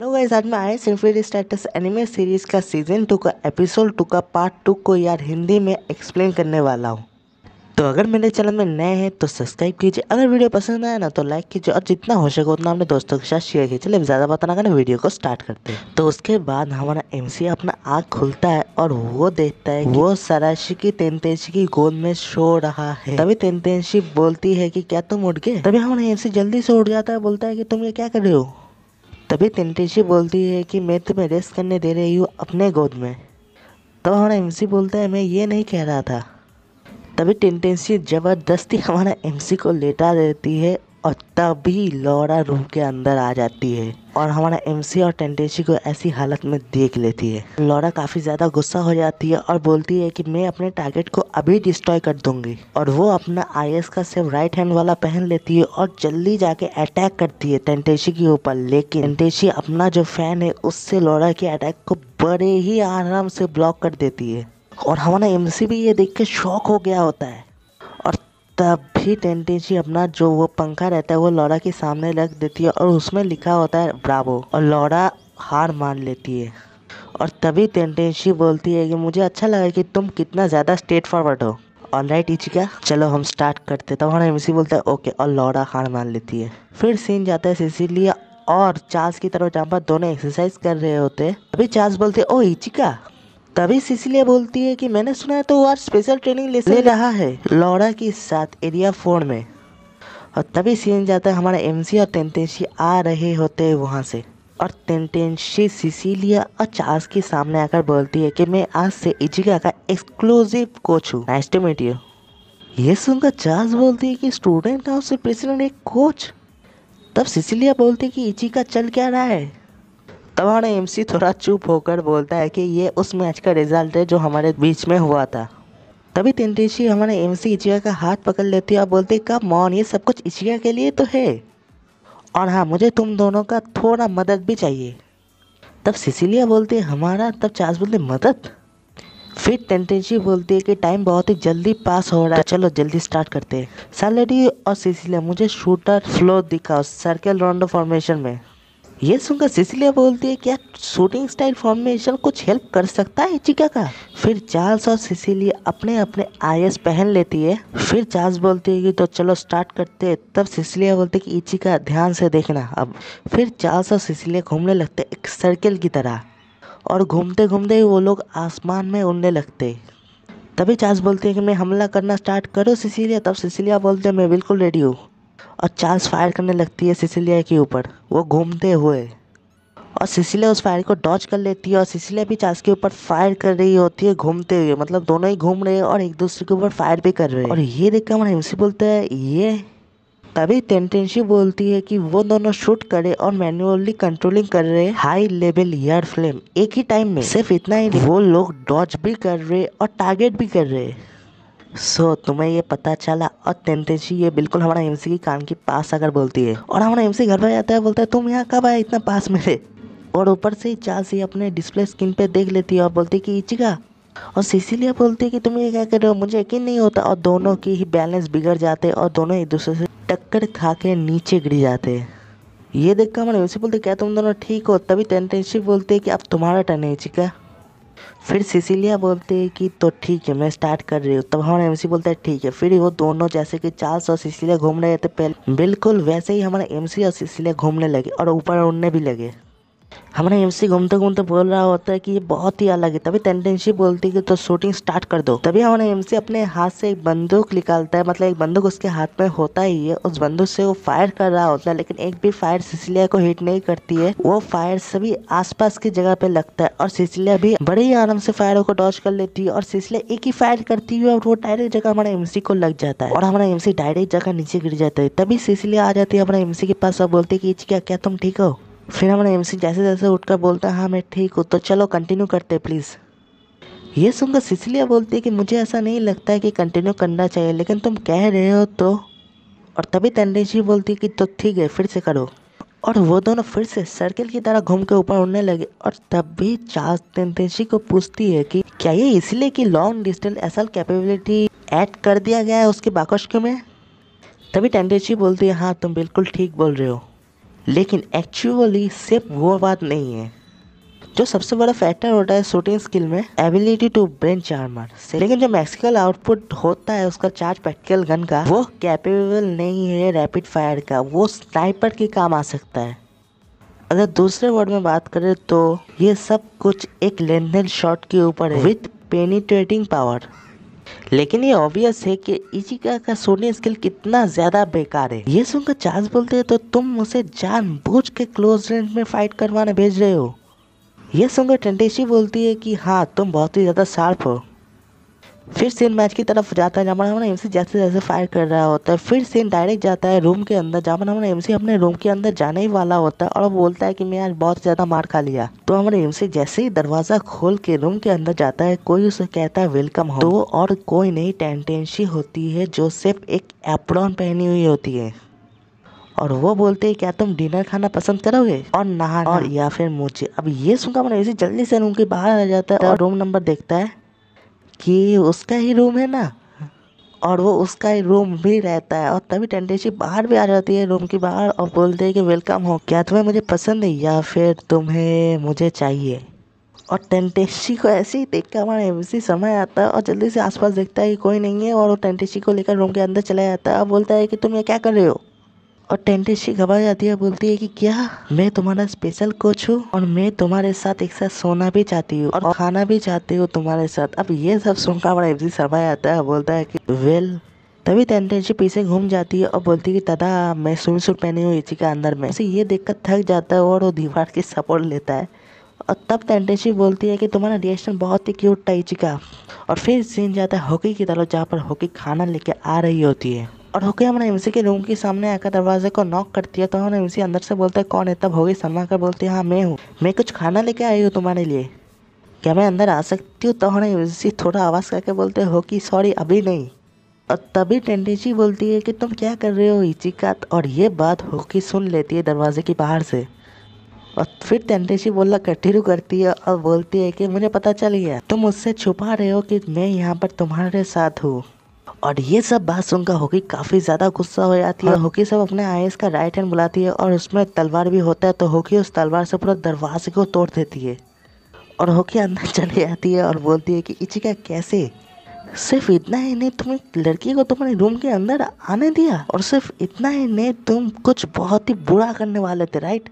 Hello तो guys आज मैं आए सिंफिल स्टेटस एनिमे सीरीज का सीजन टू का एपिसोड टू का पार्ट टू को यार हिंदी में एक्सप्लेन करने वाला हूँ तो अगर मेरे चैनल में नए हैं तो सब्सक्राइब कीजिए अगर वीडियो पसंद आया ना तो लाइक कीजिए और जितना हो सके उतना अपने दोस्तों के साथ शेयर कीजिए लेकिन ज़्यादा बात ना करें वीडियो को स्टार्ट करते हैं तो उसके बाद हमारा एम अपना आँख खुलता है और वो देखता है वो सराशी की तेनतेशी की गोद में सो रहा है तभी तेनतेशी बोलती है कि क्या तुम उठ गए तभी हमारा एम जल्दी से उठ जाता है बोलता है कि तुम ये क्या कर रहे हो तभी तिनटिशी बोलती है कि मैं तुम्हें रेस्ट करने दे रही हूँ अपने गोद में तो हमारा एम बोलता है मैं ये नहीं कह रहा था तभी टेंटेंसी जबरदस्ती हमारा एम को लेटा देती है और तभी लौरा रूम के अंदर आ जाती है और हमारा एमसी और टेंटेसी को ऐसी हालत में देख लेती है लौरा काफ़ी ज़्यादा गुस्सा हो जाती है और बोलती है कि मैं अपने टारगेट को अभी डिस्ट्रॉय कर दूंगी और वो अपना आई का सिर्फ राइट हैंड वाला पहन लेती है और जल्दी जाके अटैक करती है टेंटेसी के ऊपर लेकिन टेंटेसी अपना जो फैन है उससे लोरा के अटैक को बड़े ही आराम से ब्लॉक कर देती है और हमारा एमसी भी ये देख के शौक हो गया होता है तब भी टेंटी जी अपना जो वो पंखा रहता है वो लौरा के सामने रख देती है और उसमें लिखा होता है ब्रावो और लौरा हार मान लेती है और तभी टेंटेंसी बोलती है कि मुझे अच्छा लगा कि तुम कितना ज़्यादा स्ट्रेट फॉरवर्ड हो ऑल राइट इचिका चलो हम स्टार्ट करते तब हमारा एमसी बोलता है ओके और लौरा हार मान लेती है फिर सीन जाता है सिसिलिया और चार्ल्स की तरफ जहाँ पर दोनों एक्सरसाइज कर रहे होते अभी चार्ल्स बोलते ओ इचिका तभी सिसिलिया बोलती है कि मैंने सुना है तो वो आज स्पेशल ट्रेनिंग ले रहा है लौरा के साथ एरिया फोर में और तभी सीन जाता है हमारा एमसी और टेंटेंसी आ रहे होते हैं वहाँ से और टेंटेंसी सिसिलिया और चार्ल्स के सामने आकर बोलती है कि मैं आज से इजिका का एक्सक्लूसिव कोच हूँ नाइस टू मीट यू ये सुनकर चार्ल्स बोलती है कि स्टूडेंट हाउस से प्रेसिडेंट एक कोच तब सिसिलिया बोलती है कि इजिका चल क्या रहा है तब हमारा एम थोड़ा चुप होकर बोलता है कि ये उस मैच का रिजल्ट है जो हमारे बीच में हुआ था तभी तेंदुशी हमारे एम सी इचिया का हाथ पकड़ लेती है और बोलते है कब मौन ये सब कुछ इचिया के लिए तो है और हाँ मुझे तुम दोनों का थोड़ा मदद भी चाहिए तब सिसिलिया बोलती है हमारा तब चार्ज बोलते मदद फिर टेंटेंशी बोलती है कि टाइम बहुत ही जल्दी पास हो रहा है चलो जल्दी स्टार्ट करते हैं सैलरी और सिसिलिया मुझे शूटर फ्लो दिखाओ सर्कल राउंड फॉर्मेशन में ये सुनकर सिसिलिया बोलती है क्या शूटिंग स्टाइल फॉर्मेशन कुछ हेल्प कर सकता है चिका का फिर चार्ल्स और सिसिलिया अपने अपने आई पहन लेती है फिर चार्ल्स बोलती है कि तो चलो स्टार्ट करते हैं तब सिसिलिया बोलती है कि इची ध्यान से देखना अब फिर चार्ल्स और सिसिलिया घूमने लगते एक सर्कल की तरह और घूमते घूमते ही वो लोग आसमान में उड़ने लगते तभी चार्ल्स बोलते हैं कि मैं हमला करना स्टार्ट करो सिसिलिया तब सिसिलिया बोलते हैं मैं बिल्कुल रेडी हूँ और चार्ल्स फायर करने लगती है सिसिलिया के ऊपर वो घूमते हुए और सिसिलिया उस फायर को डॉच कर लेती है और सिसिलिया भी चार्ल्स के ऊपर फायर कर रही होती है घूमते हुए मतलब दोनों ही घूम रहे हैं और एक दूसरे के ऊपर फायर भी कर रहे हैं और ये देखकर हमारे हिमसी बोलता है ये तभी टेंटेंशी बोलती है कि वो दोनों शूट करे और मैनुअली कंट्रोलिंग कर रहे हाई लेवल एयर फ्लेम एक ही टाइम में सिर्फ इतना ही वो लोग डॉच भी कर रहे और टारगेट भी कर रहे सो so, तुम्हें ये पता चला और टेंटेंसी ये बिल्कुल हमारा एमसी की कान के पास आकर बोलती है और हमारा एमसी घर पर जाता है बोलता है तुम यहाँ कब आए इतना पास मेरे और ऊपर से चाल से अपने डिस्प्ले स्क्रीन पे देख लेती है और बोलती है कि इचिका और सिसिलिया बोलती है कि तुम ये क्या कर रहे हो मुझे यकीन नहीं होता और दोनों की ही बैलेंस बिगड़ जाते और दोनों एक दूसरे से टक्कर खा के नीचे गिर जाते हैं ये देखकर हमारे एमसी बोलते क्या तुम दोनों ठीक हो तभी टेंटेंसी बोलते हैं कि अब तुम्हारा टर्न है इचिका फिर सिसिलिया बोलते है कि तो ठीक है मैं स्टार्ट कर रही हूँ तब हमारा एमसी बोलता है ठीक है फिर वो दोनों जैसे कि चार्ल्स और सिसिलिया घूम रहे थे पहले बिल्कुल वैसे ही हमारा एमसी और सिसिलिया घूमने लगे और ऊपर उड़ने भी लगे हमारा एम सी घूमते घूमते बोल रहा होता है कि ये बहुत ही अलग है तभी टेंडेंसी बोलती है कि तो शूटिंग स्टार्ट कर दो तभी हमारे एम सी अपने हाथ से एक बंदूक निकालता है मतलब एक बंदूक उसके हाथ में होता ही है उस बंदूक से वो फायर कर रहा होता है लेकिन एक भी फायर सिसिलिया को हिट नहीं करती है वो फायर सभी पास की जगह पे लगता है और सिसिलिया भी बड़े ही आराम से फायरों को डॉच कर लेती है और सिसिलिया एक ही फायर करती है और वो डायरेक्ट जगह हमारा एम को लग जाता है और हमारा एम डायरेक्ट जगह नीचे गिर जाता है तभी सिसिलिया आ जाती है हमारा एम के पास और बोलती है कि क्या क्या तुम ठीक हो फिर हमारा एमसी जैसे जैसे उठकर बोलता है हाँ मैं ठीक हूँ तो चलो कंटिन्यू करते प्लीज़ ये सुनकर सिसलिया बोलती है कि मुझे ऐसा नहीं लगता है कि कंटिन्यू करना चाहिए लेकिन तुम कह रहे हो तो और तभी जी बोलती है कि तो ठीक है फिर से करो और वो दोनों फिर से सर्किल की तरह घूम के ऊपर उड़ने लगे और तभी चार्ज जी को पूछती है कि क्या ये इसलिए कि लॉन्ग डिस्टेंस एसल कैपेबिलिटी ऐड कर दिया गया है उसके बाकोश में तभी जी बोलती है हाँ तुम बिल्कुल ठीक बोल रहे हो लेकिन एक्चुअली सिर्फ वो बात नहीं है जो सबसे बड़ा फैक्टर होता है शूटिंग स्किल में एबिलिटी टू ब्रेन चार्मर लेकिन जो मैक्सिकल आउटपुट होता है उसका चार्ज प्रैक्टिकल गन का वो कैपेबल नहीं है रैपिड फायर का वो स्नाइपर के काम आ सकता है अगर दूसरे वर्ड में बात करें तो ये सब कुछ एक लेंथन शॉट के ऊपर है विथ पेनीट्रेटिंग पावर लेकिन ये ऑब्वियस है कि इचिका का सोनी स्किल कितना ज़्यादा बेकार है ये सुनकर चार्ज बोलते हैं तो तुम उसे जान बूझ के क्लोज रेंज में फाइट करवाने भेज रहे हो यह सुनकर टेंटेशी बोलती है कि हाँ तुम बहुत ही ज़्यादा शार्प हो फिर सेन मैच की तरफ जाता है जामन हमन एमसी जैसे जैसे फायर कर रहा होता है फिर सेन डायरेक्ट जाता है रूम के अंदर जामन हमन एमसी अपने रूम के अंदर जाने ही वाला होता है और बोलता है कि मैं आज बहुत ज़्यादा मार खा लिया तो हमारे एमसी जैसे ही दरवाज़ा खोल के रूम के अंदर जाता है कोई उसे कहता है वेलकम हो तो और कोई नहीं टेंटेंशी होती है जो सिर्फ एक एप्रॉन पहनी हुई होती है और वो बोलते हैं क्या तुम डिनर खाना पसंद करोगे और नहा और या फिर मुझे अब ये सुनकर मैंने जल्दी से रूम के बाहर आ जाता है और रूम नंबर देखता है कि उसका ही रूम है ना और वो उसका ही रूम भी रहता है और तभी टेंटेसी बाहर भी आ जाती है रूम के बाहर और बोलते हैं कि वेलकम हो क्या तुम्हें मुझे पसंद है या फिर तुम्हें मुझे चाहिए और टेंटेसी को ऐसे ही देख कर हमारा एम समय आता है और जल्दी से आसपास देखता है कि कोई नहीं है और वो टेंटेसी को लेकर रूम के अंदर चला जाता है और बोलता है कि तुम ये क्या कर रहे हो और टेंटेसी घबरा जाती है बोलती है कि क्या मैं तुम्हारा स्पेशल कोच हूँ और मैं तुम्हारे साथ एक साथ सोना भी चाहती हूँ और खाना भी चाहती हूँ तुम्हारे साथ अब ये सब सुनकर बड़ा एफ शर्मा आता है बोलता है कि वेल तभी टेंटेंसी पीछे घूम जाती है और बोलती है कि दादा मैं स्विम सूट पहनी हूँ इसी के अंदर में उसे ये देखकर थक जाता है और वो दीवार की सपोर्ट लेता है और तब टेंटेंसी बोलती है कि तुम्हारा रिएक्शन बहुत ही क्यूट था का और फिर सीन जाता है हॉकी की तरफ जहाँ पर हॉकी खाना लेके आ रही होती है और होके हमने एम के रूम के सामने आकर दरवाजे को नॉक कर दिया तो हमने एम अंदर से बोलता है कौन है तब होगी शर्मा कर बोलती है हाँ मैं हूँ मैं कुछ खाना लेके आई हूँ तुम्हारे लिए क्या मैं अंदर आ सकती हूँ तो हमने एम थोड़ा आवाज़ करके बोलते हो कि सॉरी अभी नहीं और तभी टेंडी जी बोलती है कि तुम क्या कर रहे हो का और ये बात होकी सुन लेती है दरवाजे के बाहर से और फिर टेंडेसी बोलना रू करती है और बोलती है कि मुझे पता चल गया तुम उससे छुपा रहे हो कि मैं यहाँ पर तुम्हारे साथ हूँ और ये सब बात सुनकर होकी काफ़ी ज़्यादा गुस्सा हो जाती है हाँ। होकी सब अपने आई का राइट हैंड बुलाती है और उसमें तलवार भी होता है तो होकी उस तलवार से पूरा दरवाजे को तोड़ देती है और होकी अंदर चली जाती है और बोलती है कि इचिका कैसे सिर्फ इतना ही नहीं तुम्हें लड़की को तुम्हारे रूम के अंदर आने दिया और सिर्फ इतना ही नहीं तुम कुछ बहुत ही बुरा करने वाले थे राइट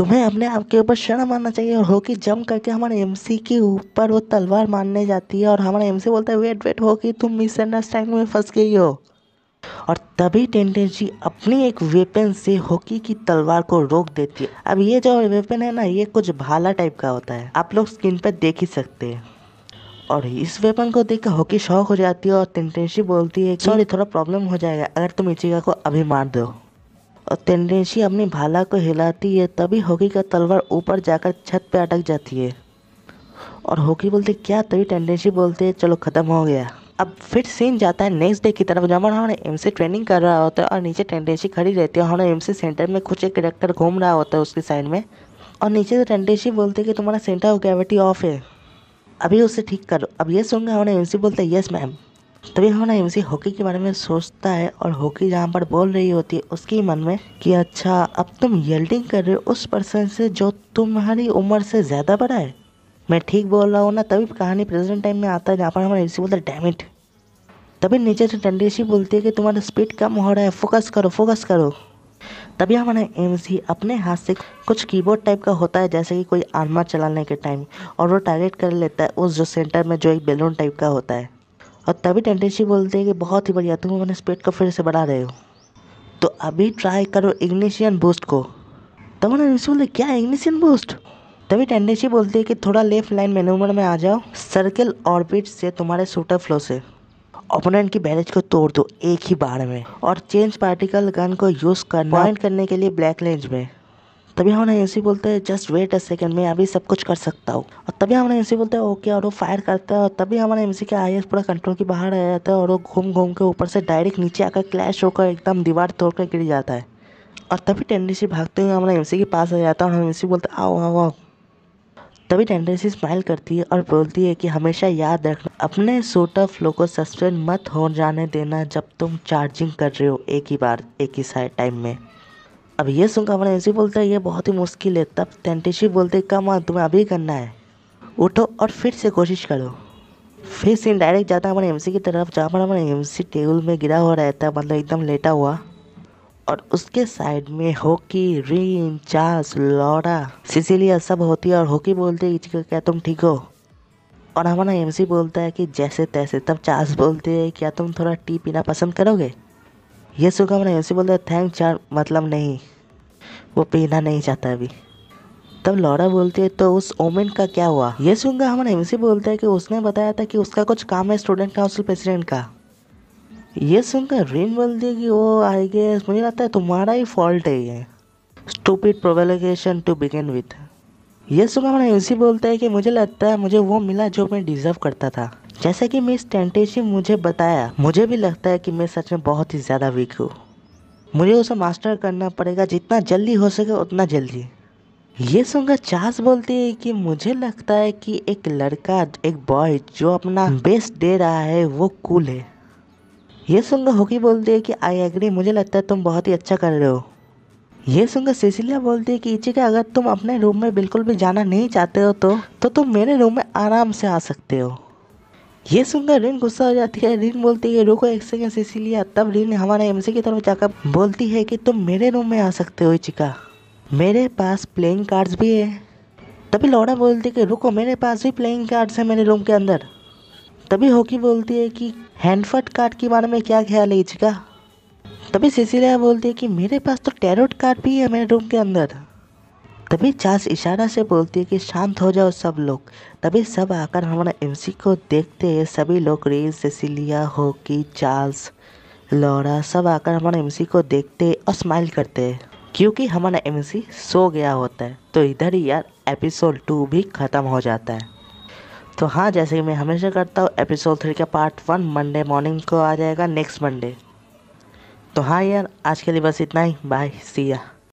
तुम्हें अपने आप के ऊपर शर्म मानना चाहिए और होकी जम करके हमारे एम के ऊपर वो तलवार मारने जाती है और हमारे एम बोलता है वेट वेट होकी तुम मिसअंडरस्टैंडिंग में फंस गई हो और तभी टेंटेन जी अपनी एक वेपन से हॉकी की तलवार को रोक देती है अब ये जो वेपन है ना ये कुछ भाला टाइप का होता है आप लोग स्क्रीन पर देख ही सकते हैं और इस वेपन को देख कर हॉकी शौक हो जाती है और टेंटेंसी बोलती है सॉरी थोड़ा प्रॉब्लम हो जाएगा अगर तुम इचिका को अभी मार दो और तेंडेसी अपनी भाला को हिलाती है तभी हॉकी का तलवार ऊपर जाकर छत पे अटक जाती है और हॉकी बोलते क्या तभी टेंडेंसी बोलते है चलो ख़त्म हो गया अब फिर सीन जाता है नेक्स्ट डे की तरफ जब हमारे एम सी ट्रेनिंग कर रहा होता है और नीचे टेंडेंसी खड़ी रहती है उन्होंने एम सी सेंटर में कुछ एक करेक्टर घूम रहा होता है उसकी साइड में और नीचे से टेंडेंसी बोलते कि तुम्हारा सेंटर ऑफ ग्रेविटी ऑफ है अभी उसे ठीक करो अब ये सुन रहे उन्होंने एम सी बोलते यस मैम तभी हमारा सी हॉकी के बारे में सोचता है और हॉकी जहाँ पर बोल रही होती है उसके मन में कि अच्छा अब तुम येल्डिंग कर रहे हो उस पर्सन से जो तुम्हारी उम्र से ज़्यादा बड़ा है मैं ठीक बोल रहा हूँ ना तभी कहानी प्रेजेंट टाइम में आता है जहाँ पर हमारा एम सी बोलता है डैमिट तभी नीचे से टंडेशी बोलती है कि तुम्हारा स्पीड कम हो रहा है फोकस करो फोकस करो तभी हमारा एम अपने हाथ से कुछ कीबोर्ड टाइप का होता है जैसे कि कोई आर्मा चलाने के टाइम और वो टारगेट कर लेता है उस जो सेंटर में जो एक बैलून टाइप का होता है और तभी टेंडेंसी बोलते हैं कि बहुत ही बढ़िया तुम अपने स्पीड को फिर से बढ़ा रहे हो तो अभी ट्राई करो इग्निशियन बूस्ट को तब उन्होंने बोले क्या इग्निशियन बूस्ट तभी टेंडेंसी बोलती है कि थोड़ा लेफ्ट लाइन मैनूवर में आ जाओ सर्कल ऑर्बिट से तुम्हारे सूटर फ्लो से ओपोनेंट की बैरेज को तोड़ दो एक ही बार में और चेंज पार्टिकल गन को यूज़ कर पॉइंट करने के लिए ब्लैक लेंज में तभी हमने उन्हें सी बोलते हैं जस्ट वेट अ सेकेंड मैं अभी सब कुछ कर सकता हूँ और तभी हमने उन्हें सी बोलते हैं ओके और वो फायर करता है और तभी हमारे एम सी के आई पूरा कंट्रोल के बाहर आ जाता है और वो घूम घूम के ऊपर से डायरेक्ट नीचे आकर क्लैश होकर एकदम दीवार तोड़ कर गिर जाता है और तभी टेंडेंसी भागते हुए हमारे एम सी के पास आ जाता है और हम एम बोलते आओ आओ आओ तभी टेंडेंसी स्माइल करती है और बोलती है कि हमेशा याद रखना अपने सोटा फ्लो को सस्पेंड मत हो जाने देना जब तुम चार्जिंग कर रहे हो एक ही बार एक ही टाइम में अब ये सुनकर हमारे एनसी बोलता है ये बहुत ही मुश्किल है तब तेंटिशी बोलते कम आ तुम्हें अभी करना है उठो और फिर से कोशिश करो फिर से डायरेक्ट जाता है हमारे एमसी की तरफ जहाँ पर हमारे एमसी टेबल में गिरा हुआ रहता है मतलब एकदम लेटा हुआ और उसके साइड में हॉकी रीन चार्स लॉरा सिसिलिया सब होती है और हॉकी बोलते है क्या तुम ठीक हो और हमारा एमसी बोलता है कि जैसे तैसे तब चार्स बोलते हैं क्या तुम थोड़ा टी पीना पसंद करोगे ये सुनकर हमारा सी बोलता है थैंक चार मतलब नहीं वो पहना नहीं चाहता अभी तब लौरा बोलती है तो उस ओमेन का क्या हुआ ये सुनकर हमारा एम बोलता है कि उसने बताया था कि उसका कुछ काम है स्टूडेंट काउंसिल प्रेसिडेंट का ये सुनकर रिन बोलती है कि वो आई मुझे लगता है तुम्हारा ही फॉल्ट है ये स्टूपिड प्रोवेलिगेशन टू बिगिन विथ ये सुनकर हमारा एम बोलता है कि मुझे लगता है मुझे वो मिला जो मैं डिजर्व करता था जैसा कि मिस टेंटेशी मुझे बताया मुझे भी लगता है कि मैं सच में बहुत ही ज़्यादा वीक हूँ मुझे उसे मास्टर करना पड़ेगा जितना जल्दी हो सके उतना जल्दी ये सुनकर चार्ल्स बोलती है कि मुझे लगता है कि एक लड़का एक बॉय जो अपना बेस्ट हम्म। दे रहा है वो कूल है ये सुनकर होकी बोलती है कि आई एग्री मुझे लगता है तुम बहुत ही अच्छा कर रहे हो ये सुनकर सिसिलिया बोलती है कि इचिका अगर तुम अपने रूम में बिल्कुल भी जाना नहीं चाहते हो तो, तो तुम मेरे रूम में आराम से आ सकते हो ये सुनकर रिन गुस्सा हो जाती है रिन बोलती है रुको एक सेकेंड सिसिलिया तब रिन हमारे एमसी की तरफ जाकर बोलती है कि तुम मेरे रूम में आ सकते हो चिका मेरे पास प्लेइंग कार्ड्स भी है तभी लौड़ा बोलती कि रुको मेरे पास भी प्लेइंग कार्ड्स है मेरे रूम के अंदर तभी हॉकी बोलती है कि हैंडफट कार्ड के बारे में क्या ख्याल है चिका तभी सिसिलिया बोलती है कि मेरे पास तो टैरोट कार्ड भी है मेरे रूम के अंदर तभी चास इशारा से बोलती है कि शांत हो जाओ सब लोग तभी सब आकर हमारा एमसी को देखते हैं सभी लोग रेल सेसिलिया होकी चार्ल्स लौरा सब आकर हमारे एमसी को देखते और स्माइल करते हैं क्योंकि हमारा एमसी सो गया होता है तो इधर ही यार एपिसोड टू भी ख़त्म हो जाता है तो हाँ जैसे कि मैं हमेशा करता हूँ एपिसोड थ्री का पार्ट वन मंडे मॉर्निंग को आ जाएगा नेक्स्ट मंडे तो हाँ यार आज के लिए बस इतना ही बाय सिया